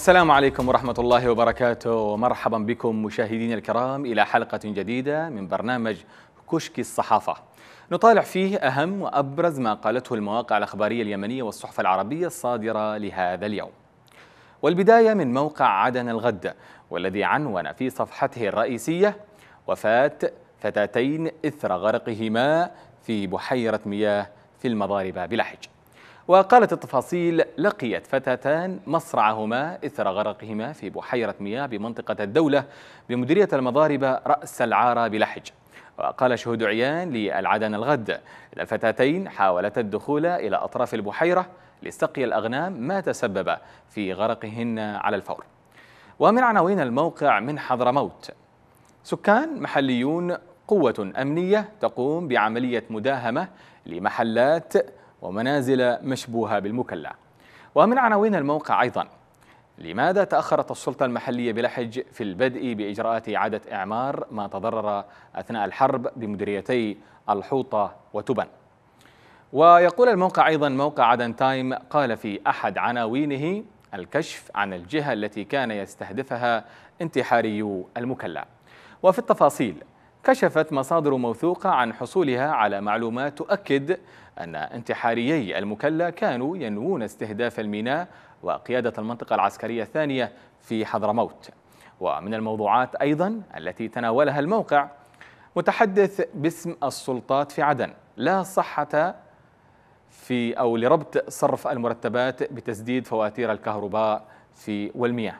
السلام عليكم ورحمة الله وبركاته ومرحبا بكم مشاهدينا الكرام إلى حلقة جديدة من برنامج كشك الصحافة نطالع فيه أهم وأبرز ما قالته المواقع الأخبارية اليمنية والصحف العربية الصادرة لهذا اليوم والبداية من موقع عدن الغد والذي عنون في صفحته الرئيسية وفاة فتاتين إثر غرقهما في بحيرة مياه في المضاربة بلحج وقالت التفاصيل لقيت فتاتان مصرعهما إثر غرقهما في بحيرة مياه بمنطقة الدولة بمديرية المضاربة رأس العارة بلحج وقال شهود عيان للعدن الغد الفتاتين حاولتا الدخول إلى أطراف البحيرة لسقي الأغنام ما تسبب في غرقهن على الفور ومن عناوين الموقع من حضرموت سكان محليون قوة أمنية تقوم بعملية مداهمة لمحلات ومنازل مشبوهة بالمكلا ومن عناوين الموقع أيضا لماذا تأخرت السلطة المحلية بلحج في البدء بإجراءات إعادة إعمار ما تضرر أثناء الحرب بمديريتي الحوطة وتبن ويقول الموقع أيضا موقع عدن تايم قال في أحد عناوينه الكشف عن الجهة التي كان يستهدفها انتحاري المكلا وفي التفاصيل كشفت مصادر موثوقة عن حصولها على معلومات تؤكد أن انتحاريي المكلا كانوا ينوون استهداف الميناء وقيادة المنطقة العسكرية الثانية في حضرموت ومن الموضوعات أيضا التي تناولها الموقع متحدث باسم السلطات في عدن لا صحة في أو لربط صرف المرتبات بتسديد فواتير الكهرباء في والمياه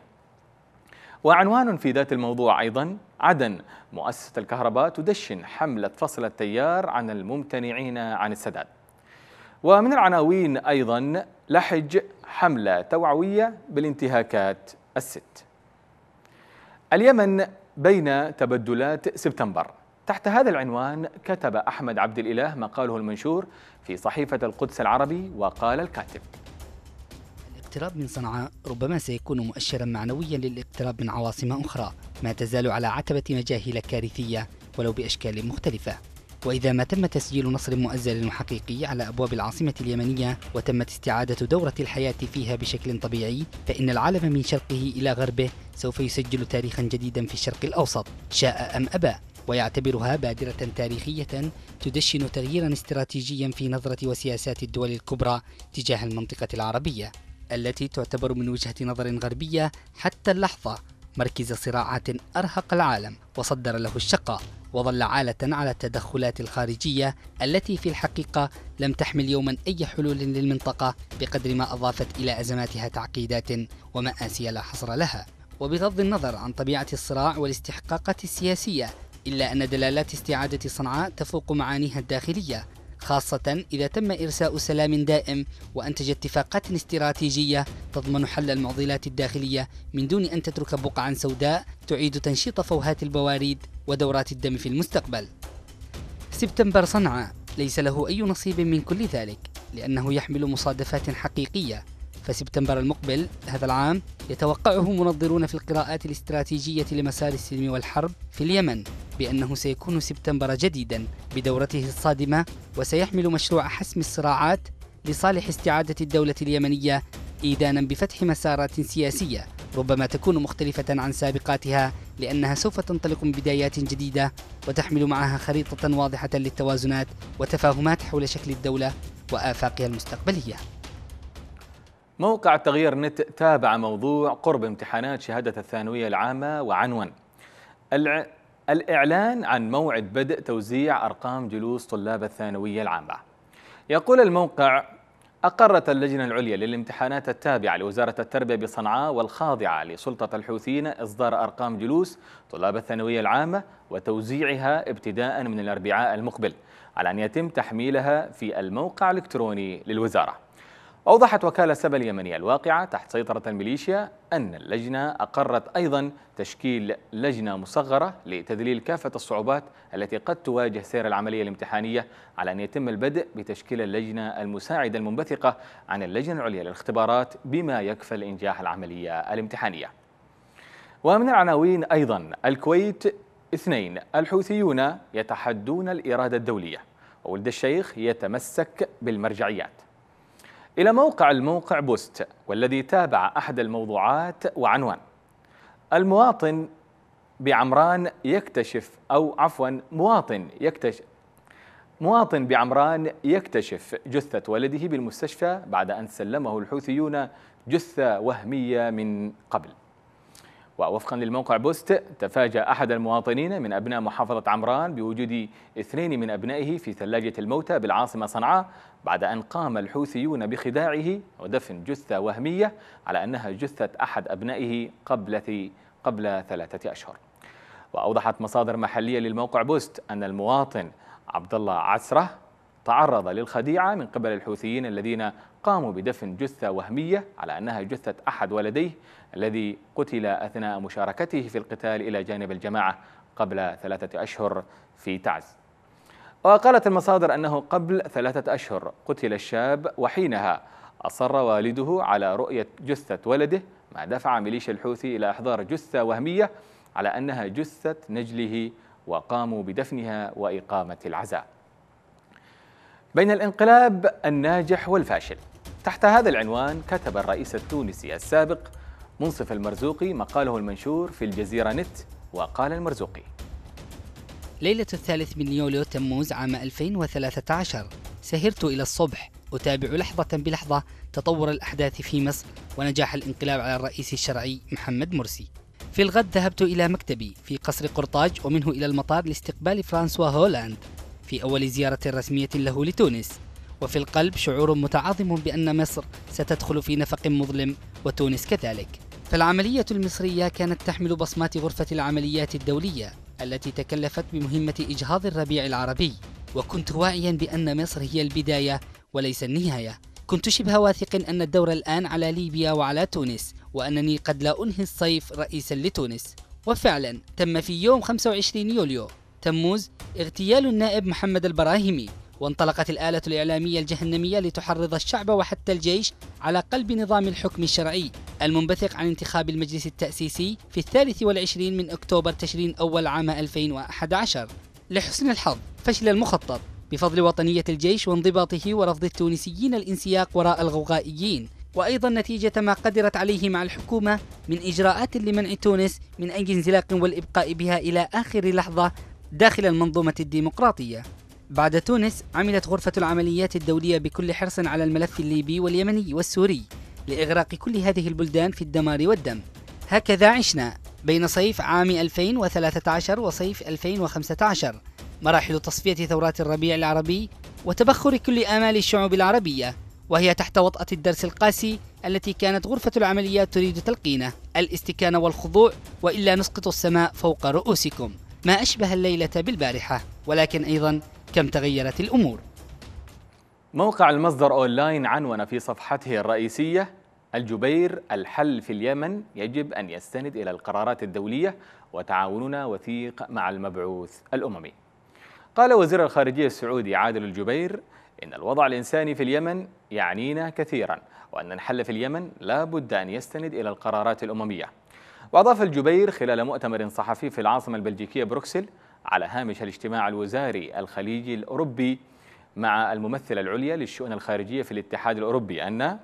وعنوان في ذات الموضوع أيضا عدن مؤسسة الكهرباء تدشن حملة فصل التيار عن الممتنعين عن السداد ومن العناوين أيضا لحج حملة توعوية بالانتهاكات الست اليمن بين تبدلات سبتمبر تحت هذا العنوان كتب أحمد عبد الإله مقاله المنشور في صحيفة القدس العربي وقال الكاتب الاقتراب من صنعاء ربما سيكون مؤشرا معنويا للاقتراب من عواصم أخرى ما تزال على عتبة مجاهيل كارثية ولو بأشكال مختلفة وإذا ما تم تسجيل نصر مؤزل حقيقي على أبواب العاصمة اليمنية وتمت استعادة دورة الحياة فيها بشكل طبيعي فإن العالم من شرقه إلى غربه سوف يسجل تاريخا جديدا في الشرق الأوسط شاء أم أبى ويعتبرها بادرة تاريخية تدشن تغييرا استراتيجيا في نظرة وسياسات الدول الكبرى تجاه المنطقة العربية التي تعتبر من وجهة نظر غربية حتى اللحظة مركز صراعات أرهق العالم وصدر له الشقة وظل عالة على التدخلات الخارجية التي في الحقيقة لم تحمل يوما أي حلول للمنطقة بقدر ما أضافت إلى أزماتها تعقيدات ومآسي لا حصر لها وبغض النظر عن طبيعة الصراع والاستحقاقات السياسية إلا أن دلالات استعادة صنعاء تفوق معانيها الداخلية خاصة إذا تم إرساء سلام دائم وأنتج اتفاقات استراتيجية تضمن حل المعضلات الداخلية من دون أن تترك بقعا سوداء تعيد تنشيط فوهات البواريد ودورات الدم في المستقبل. سبتمبر صنعاء ليس له أي نصيب من كل ذلك لأنه يحمل مصادفات حقيقية فسبتمبر المقبل هذا العام يتوقعه منظرون في القراءات الاستراتيجية لمسار السلم والحرب في اليمن بأنه سيكون سبتمبر جديدا بدورته الصادمة وسيحمل مشروع حسم الصراعات لصالح استعادة الدولة اليمنية إيدانا بفتح مسارات سياسية ربما تكون مختلفة عن سابقاتها لأنها سوف تنطلق من بدايات جديدة وتحمل معها خريطة واضحة للتوازنات وتفاهمات حول شكل الدولة وآفاقها المستقبلية موقع تغيير نت تابع موضوع قرب امتحانات شهادة الثانوية العامة وعنون الإعلان عن موعد بدء توزيع أرقام جلوس طلاب الثانوية العامة يقول الموقع أقرت اللجنة العليا للامتحانات التابعة لوزارة التربية بصنعاء والخاضعة لسلطة الحوثيين إصدار أرقام جلوس طلاب الثانوية العامة وتوزيعها ابتداء من الأربعاء المقبل على أن يتم تحميلها في الموقع الإلكتروني للوزارة أوضحت وكالة سبا اليمنية الواقعة تحت سيطرة الميليشيا أن اللجنة أقرت أيضا تشكيل لجنة مصغرة لتذليل كافة الصعوبات التي قد تواجه سير العملية الامتحانية على أن يتم البدء بتشكيل اللجنة المساعدة المنبثقة عن اللجنة العليا للاختبارات بما يكفل إنجاح العملية الامتحانية ومن العناوين أيضا الكويت اثنين الحوثيون يتحدون الإرادة الدولية وولد الشيخ يتمسك بالمرجعيات إلى موقع الموقع بوست والذي تابع أحد الموضوعات وعنوان المواطن بعمران يكتشف أو عفوا مواطن يكتشف مواطن بعمران يكتشف جثة ولده بالمستشفى بعد أن سلمه الحوثيون جثة وهمية من قبل ووفقا للموقع بوست تفاجأ أحد المواطنين من أبناء محافظة عمران بوجود اثنين من أبنائه في ثلاجة الموتى بالعاصمة صنعاء بعد أن قام الحوثيون بخداعه ودفن جثة وهمية على أنها جثة أحد أبنائه قبل قبل ثلاثة أشهر وأوضحت مصادر محلية للموقع بوست أن المواطن عبد الله عسره تعرض للخديعة من قبل الحوثيين الذين قاموا بدفن جثة وهمية على أنها جثة أحد ولديه الذي قتل أثناء مشاركته في القتال إلى جانب الجماعة قبل ثلاثة أشهر في تعز وقالت المصادر أنه قبل ثلاثة أشهر قتل الشاب وحينها أصر والده على رؤية جثة ولده ما دفع ميليشيا الحوثي إلى إحضار جثة وهمية على أنها جثة نجله وقاموا بدفنها وإقامة العزاء بين الانقلاب الناجح والفاشل تحت هذا العنوان كتب الرئيس التونسي السابق منصف المرزوقي مقاله المنشور في الجزيرة نت وقال المرزوقي ليلة الثالث من يوليو تموز عام 2013 سهرت إلى الصبح أتابع لحظة بلحظة تطور الأحداث في مصر ونجاح الانقلاب على الرئيس الشرعي محمد مرسي في الغد ذهبت إلى مكتبي في قصر قرطاج ومنه إلى المطار لاستقبال فرانسوا هولاند في أول زيارة رسمية له لتونس وفي القلب شعور متعاظم بأن مصر ستدخل في نفق مظلم وتونس كذلك فالعملية المصرية كانت تحمل بصمات غرفة العمليات الدولية التي تكلفت بمهمة إجهاض الربيع العربي وكنت واعيا بأن مصر هي البداية وليس النهاية كنت شبه واثق أن الدور الآن على ليبيا وعلى تونس وأنني قد لا أنهي الصيف رئيسا لتونس وفعلا تم في يوم 25 يوليو تموز اغتيال النائب محمد البراهيمي وانطلقت الآلة الإعلامية الجهنمية لتحرض الشعب وحتى الجيش على قلب نظام الحكم الشرعي المنبثق عن انتخاب المجلس التأسيسي في الثالث والعشرين من أكتوبر تشرين أول عام 2011 لحسن الحظ فشل المخطط بفضل وطنية الجيش وانضباطه ورفض التونسيين الانسياق وراء الغوغائيين وأيضا نتيجة ما قدرت عليه مع الحكومة من إجراءات لمنع تونس من أي انزلاق والإبقاء بها إلى آخر لحظة داخل المنظومة الديمقراطية بعد تونس عملت غرفة العمليات الدولية بكل حرص على الملف الليبي واليمني والسوري لإغراق كل هذه البلدان في الدمار والدم هكذا عشنا بين صيف عام 2013 وصيف 2015 مراحل تصفية ثورات الربيع العربي وتبخر كل آمال الشعوب العربية وهي تحت وطأة الدرس القاسي التي كانت غرفة العمليات تريد تلقينه الاستكانة والخضوع وإلا نسقط السماء فوق رؤوسكم ما أشبه الليلة بالبارحة ولكن أيضا كم تغيرت الأمور موقع المصدر أونلاين عنون في صفحته الرئيسية الجبير الحل في اليمن يجب أن يستند إلى القرارات الدولية وتعاوننا وثيق مع المبعوث الأممي قال وزير الخارجية السعودي عادل الجبير إن الوضع الإنساني في اليمن يعنينا كثيرا وأن الحل في اليمن لا بد أن يستند إلى القرارات الأممية وأضاف الجبير خلال مؤتمر صحفي في العاصمة البلجيكية بروكسل على هامش الاجتماع الوزاري الخليجي الأوروبي مع الممثلة العليا للشؤون الخارجية في الاتحاد الأوروبي أن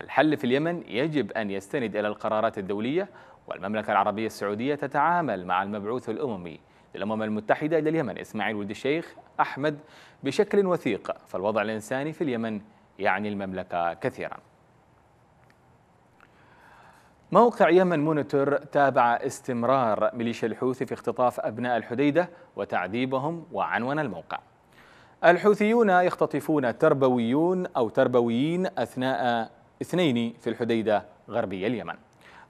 الحل في اليمن يجب أن يستند إلى القرارات الدولية والمملكة العربية السعودية تتعامل مع المبعوث الأممي للأمم المتحدة إلى اليمن إسماعيل ولد الشيخ أحمد بشكل وثيق فالوضع الإنساني في اليمن يعني المملكة كثيراً موقع يمن مونيتور تابع استمرار ميليشيا الحوثي في اختطاف أبناء الحديدة وتعذيبهم وعنون الموقع الحوثيون يختطفون تربويون أو تربويين أثناء اثنين في الحديدة غربي اليمن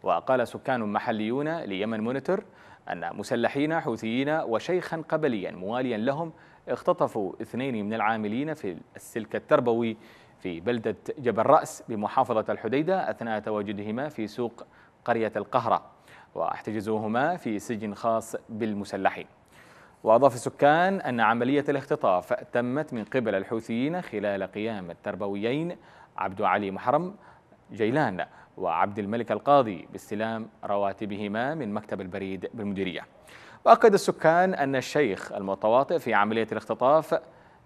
وقال سكان محليون ليمن مونيتور أن مسلحين حوثيين وشيخا قبليا مواليا لهم اختطفوا اثنين من العاملين في السلك التربوي في بلدة جبل رأس بمحافظة الحديدة أثناء تواجدهما في سوق قرية القهرة واحتجزوهما في سجن خاص بالمسلحين وأضاف السكان أن عملية الاختطاف تمت من قبل الحوثيين خلال قيام التربويين عبد علي محرم جيلان وعبد الملك القاضي باستلام رواتبهما من مكتب البريد بالمديرية وأكد السكان أن الشيخ المتواطئ في عملية الاختطاف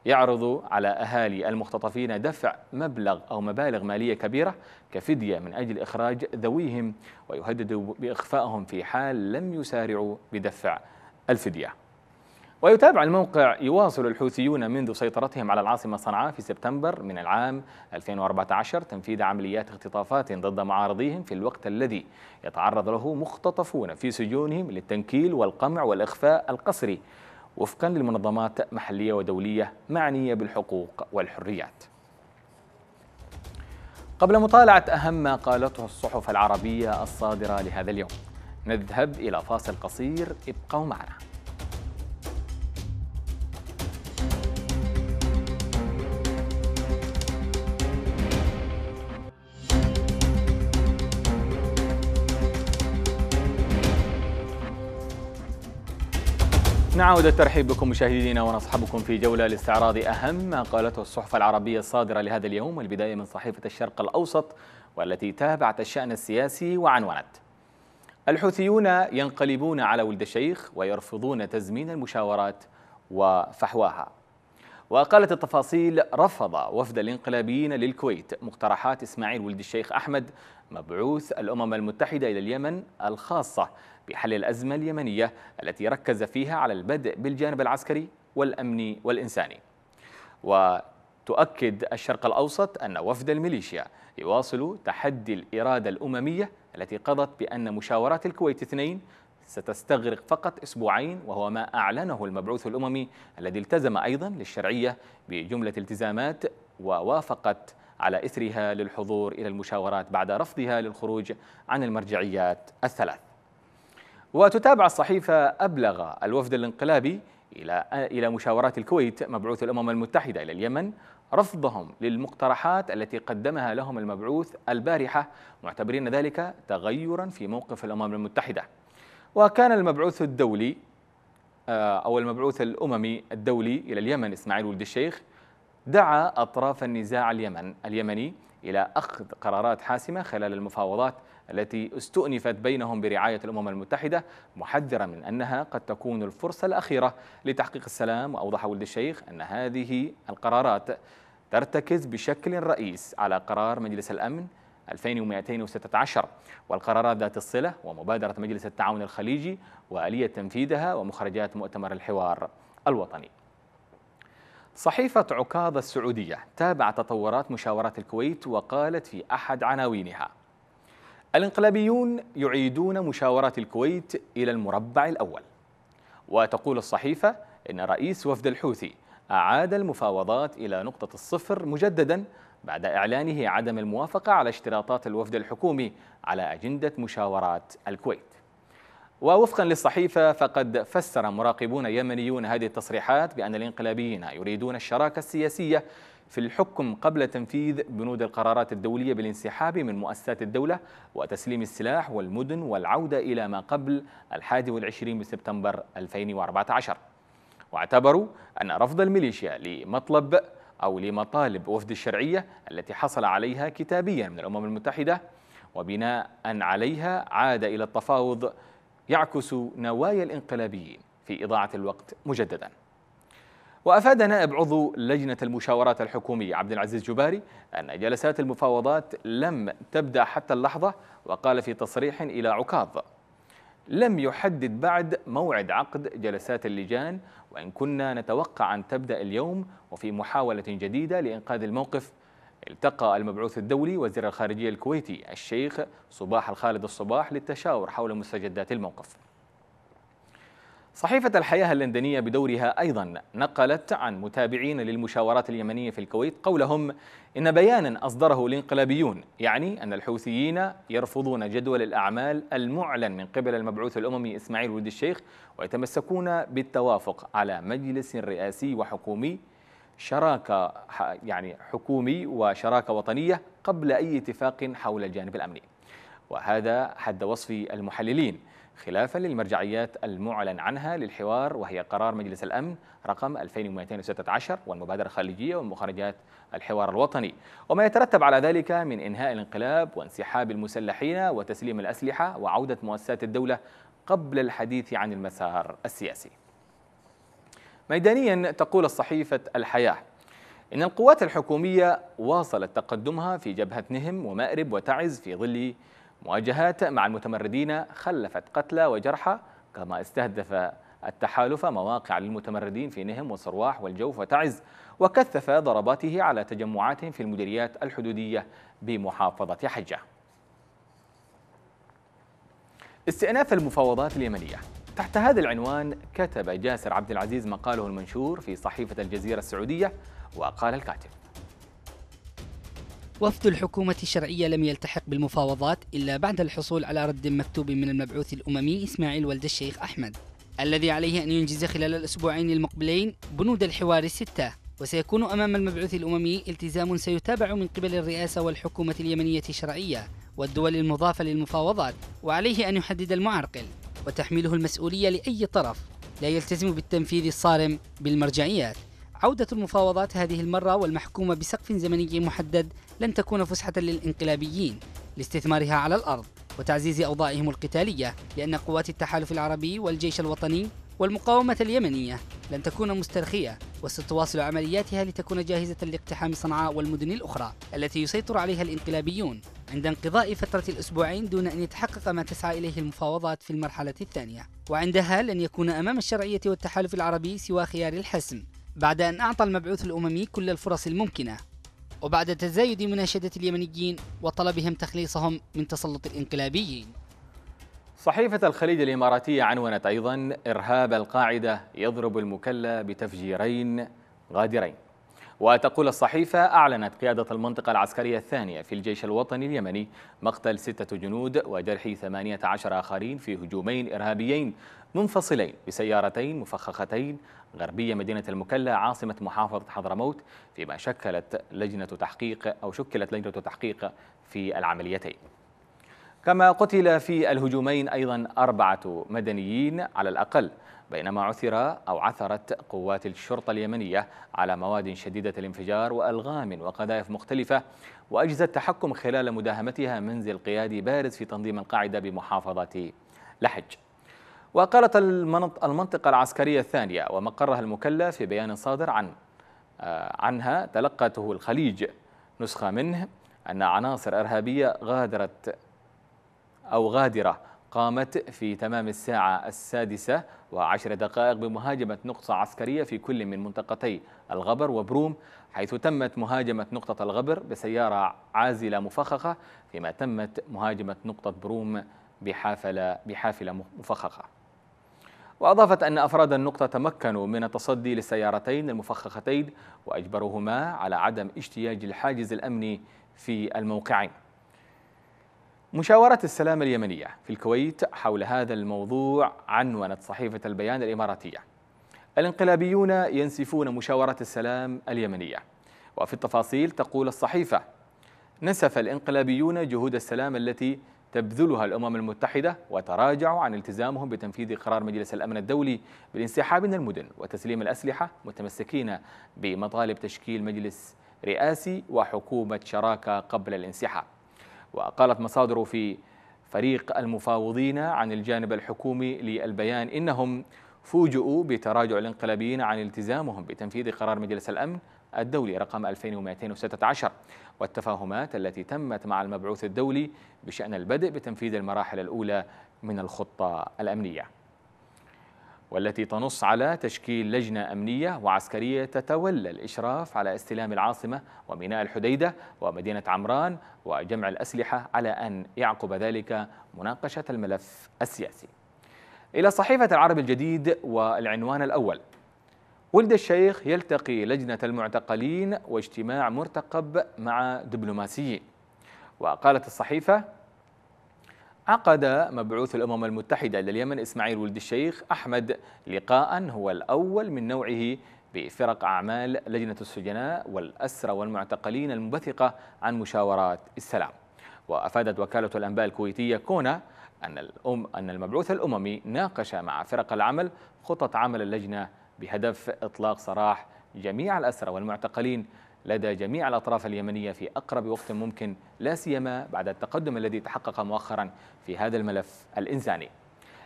يعرض على أهالي المختطفين دفع مبلغ أو مبالغ مالية كبيرة كفدية من أجل إخراج ذويهم ويهدد بإخفائهم في حال لم يسارعوا بدفع الفدية ويتابع الموقع يواصل الحوثيون منذ سيطرتهم على العاصمة صنعاء في سبتمبر من العام 2014 تنفيذ عمليات اختطافات ضد معارضيهم في الوقت الذي يتعرض له مختطفون في سجونهم للتنكيل والقمع والإخفاء القسري وفقا لمنظمات محلية ودولية معنية بالحقوق والحريات قبل مطالعة أهم ما قالته الصحف العربية الصادرة لهذا اليوم نذهب إلى فاصل قصير ابقوا معنا نعود الترحيب بكم مشاهدينا ونصحبكم في جولة لاستعراض أهم ما قالته الصحف العربية الصادرة لهذا اليوم البداية من صحيفة الشرق الأوسط والتي تابعت الشأن السياسي وعنونت الحوثيون ينقلبون على ولد الشيخ ويرفضون تزمين المشاورات وفحواها وقالت التفاصيل رفض وفد الانقلابيين للكويت مقترحات إسماعيل ولد الشيخ أحمد مبعوث الأمم المتحدة إلى اليمن الخاصة بحل الأزمة اليمنية التي ركز فيها على البدء بالجانب العسكري والأمني والإنساني وتؤكد الشرق الأوسط أن وفد الميليشيا يواصل تحدي الإرادة الأممية التي قضت بأن مشاورات الكويت اثنين ستستغرق فقط أسبوعين وهو ما أعلنه المبعوث الأممي الذي التزم أيضا للشرعية بجملة التزامات ووافقت على إثرها للحضور إلى المشاورات بعد رفضها للخروج عن المرجعيات الثلاث وتتابع الصحيفة أبلغ الوفد الانقلابي إلى إلى مشاورات الكويت مبعوث الأمم المتحدة إلى اليمن رفضهم للمقترحات التي قدمها لهم المبعوث البارحة معتبرين ذلك تغيرا في موقف الأمم المتحدة وكان المبعوث الدولي آه، أو المبعوث الأممي الدولي إلى اليمن إسماعيل ولد الشيخ دعا أطراف النزاع اليمن اليمني إلى أخذ قرارات حاسمة خلال المفاوضات التي استؤنفت بينهم برعاية الأمم المتحدة محذرا من أنها قد تكون الفرصة الأخيرة لتحقيق السلام وأوضح ولد الشيخ أن هذه القرارات ترتكز بشكل رئيس على قرار مجلس الأمن 2216 والقرارات ذات الصلة ومبادرة مجلس التعاون الخليجي وآلية تنفيذها ومخرجات مؤتمر الحوار الوطني صحيفة عكاظ السعودية تابعت تطورات مشاورات الكويت وقالت في أحد عناوينها الانقلابيون يعيدون مشاورات الكويت إلى المربع الأول وتقول الصحيفة إن رئيس وفد الحوثي أعاد المفاوضات إلى نقطة الصفر مجددا بعد إعلانه عدم الموافقة على اشتراطات الوفد الحكومي على أجندة مشاورات الكويت ووفقا للصحيفة فقد فسر مراقبون يمنيون هذه التصريحات بأن الانقلابيين يريدون الشراكة السياسية في الحكم قبل تنفيذ بنود القرارات الدولية بالانسحاب من مؤسسات الدولة وتسليم السلاح والمدن والعودة إلى ما قبل الحادي والعشرين من سبتمبر 2014 واعتبروا أن رفض الميليشيا لمطلب أو لمطالب وفد الشرعية التي حصل عليها كتابيا من الأمم المتحدة وبناء عليها عاد إلى التفاوض يعكس نوايا الانقلابيين في إضاعة الوقت مجددا وأفاد نائب عضو لجنة المشاورات الحكومية عبد العزيز جباري أن جلسات المفاوضات لم تبدأ حتى اللحظة وقال في تصريح إلى عكاظ لم يحدد بعد موعد عقد جلسات اللجان وإن كنا نتوقع أن تبدأ اليوم وفي محاولة جديدة لإنقاذ الموقف التقى المبعوث الدولي وزير الخارجية الكويتي الشيخ صباح الخالد الصباح للتشاور حول مستجدات الموقف صحيفة الحياة اللندنية بدورها أيضا نقلت عن متابعين للمشاورات اليمنية في الكويت قولهم إن بيانا أصدره الانقلابيون يعني أن الحوثيين يرفضون جدول الأعمال المعلن من قبل المبعوث الأممي إسماعيل ولد الشيخ ويتمسكون بالتوافق على مجلس رئاسي وحكومي شراكة يعني حكومي وشراكة وطنية قبل أي اتفاق حول الجانب الأمني وهذا حد وصف المحللين خلافا للمرجعيات المعلن عنها للحوار وهي قرار مجلس الأمن رقم 2216 والمبادرة الخليجية ومخرجات الحوار الوطني وما يترتب على ذلك من إنهاء الانقلاب وانسحاب المسلحين وتسليم الأسلحة وعودة مؤسسات الدولة قبل الحديث عن المسار السياسي ميدانيا تقول الصحيفة الحياة إن القوات الحكومية واصلت تقدمها في جبهه نهم ومأرب وتعز في ظل مواجهات مع المتمردين خلفت قتلى وجرحى كما استهدف التحالف مواقع للمتمردين في نهم وصرواح والجوف وتعز وكثف ضرباته على تجمعات في المديريات الحدودية بمحافظة حجة استئناف المفاوضات اليمنية تحت هذا العنوان كتب جاسر عبد العزيز مقاله المنشور في صحيفة الجزيرة السعودية وقال الكاتب وفد الحكومة الشرعية لم يلتحق بالمفاوضات إلا بعد الحصول على رد مكتوب من المبعوث الأممي إسماعيل ولد الشيخ أحمد الذي عليه أن ينجز خلال الأسبوعين المقبلين بنود الحوار الستة وسيكون أمام المبعوث الأممي التزام سيتابع من قبل الرئاسة والحكومة اليمنية الشرعية والدول المضافة للمفاوضات وعليه أن يحدد المعرقل وتحمله المسؤولية لأي طرف لا يلتزم بالتنفيذ الصارم بالمرجعيات عودة المفاوضات هذه المرة والمحكومة بسقف زمني محدد لن تكون فسحة للانقلابيين لاستثمارها على الأرض وتعزيز أوضاعهم القتالية لأن قوات التحالف العربي والجيش الوطني والمقاومة اليمنية لن تكون مسترخية وستواصل عملياتها لتكون جاهزة لاقتحام صنعاء والمدن الأخرى التي يسيطر عليها الانقلابيون عند انقضاء فترة الأسبوعين دون أن يتحقق ما تسعى إليه المفاوضات في المرحلة الثانية وعندها لن يكون أمام الشرعية والتحالف العربي سوى خيار الحسم بعد أن أعطى المبعوث الأممي كل الفرص الممكنة وبعد تزايد مناشدة اليمنيين وطلبهم تخليصهم من تسلط الانقلابيين صحيفة الخليج الإماراتية عنونت أيضا إرهاب القاعدة يضرب المكلة بتفجيرين غادرين وتقول الصحيفة أعلنت قيادة المنطقة العسكرية الثانية في الجيش الوطني اليمني مقتل ستة جنود وجرح ثمانية عشر آخرين في هجومين إرهابيين منفصلين بسيارتين مفخختين غربية مدينة المكلا عاصمة محافظة حضرموت فيما شكلت لجنة تحقيق أو شكلت لجنة تحقيق في العمليتين كما قتل في الهجومين أيضا أربعة مدنيين على الأقل بينما عثر أو عثرت قوات الشرطة اليمنية على مواد شديدة الانفجار وألغام وقذائف مختلفة وأجهزة تحكم خلال مداهمتها منزل قيادي بارز في تنظيم القاعدة بمحافظة لحج وقالت المنطقة العسكرية الثانية ومقرها المكلة في بيان صادر عن آه، عنها تلقته الخليج نسخة منه أن عناصر إرهابية غادرت أو غادرة قامت في تمام الساعة السادسة وعشر دقائق بمهاجمة نقطة عسكرية في كل من منطقتي الغبر وبروم حيث تمت مهاجمة نقطة الغبر بسيارة عازلة مفخخة فيما تمت مهاجمة نقطة بروم بحافلة, بحافلة مفخخة وأضافت أن أفراد النقطة تمكنوا من التصدي للسيارتين المفخختين وأجبروهما على عدم اجتياج الحاجز الأمني في الموقعين مشاورة السلام اليمنية في الكويت حول هذا الموضوع عنونت صحيفة البيان الإماراتية الانقلابيون ينسفون مشاورة السلام اليمنية وفي التفاصيل تقول الصحيفة نسف الانقلابيون جهود السلام التي تبذلها الأمم المتحدة وتراجعوا عن التزامهم بتنفيذ قرار مجلس الأمن الدولي بالانسحاب من المدن وتسليم الأسلحة متمسكين بمطالب تشكيل مجلس رئاسي وحكومة شراكة قبل الانسحاب وقالت مصادر في فريق المفاوضين عن الجانب الحكومي للبيان إنهم فوجئوا بتراجع الانقلابيين عن التزامهم بتنفيذ قرار مجلس الأمن الدولي رقم 2216 والتفاهمات التي تمت مع المبعوث الدولي بشأن البدء بتنفيذ المراحل الأولى من الخطة الأمنية والتي تنص على تشكيل لجنة أمنية وعسكرية تتولى الإشراف على استلام العاصمة وميناء الحديدة ومدينة عمران وجمع الأسلحة على أن يعقب ذلك مناقشة الملف السياسي إلى صحيفة العرب الجديد والعنوان الأول ولد الشيخ يلتقي لجنة المعتقلين واجتماع مرتقب مع دبلوماسيين وقالت الصحيفة عقد مبعوث الأمم المتحدة إلى اليمن إسماعيل ولد الشيخ أحمد لقاء هو الأول من نوعه بفرق أعمال لجنة السجناء والأسرى والمعتقلين المنبثقة عن مشاورات السلام وأفادت وكالة الأنباء الكويتية كونا أن, الأم أن المبعوث الأممي ناقش مع فرق العمل خطط عمل اللجنة بهدف إطلاق سراح جميع الأسرى والمعتقلين لدى جميع الأطراف اليمنية في أقرب وقت ممكن لا سيما بعد التقدم الذي تحقق مؤخرا في هذا الملف الإنساني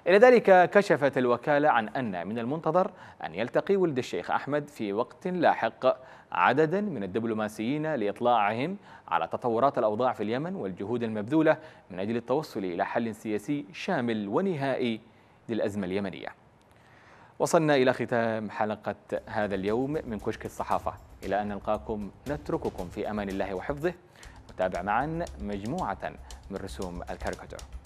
إلى ذلك كشفت الوكالة عن أن من المنتظر أن يلتقي ولد الشيخ أحمد في وقت لاحق عددا من الدبلوماسيين لإطلاعهم على تطورات الأوضاع في اليمن والجهود المبذولة من أجل التوصل إلى حل سياسي شامل ونهائي للأزمة اليمنية وصلنا إلى ختام حلقة هذا اليوم من كشك الصحافة إلى أن نلقاكم نترككم في أمان الله وحفظه وتابع معا مجموعة من رسوم الكاريكاتور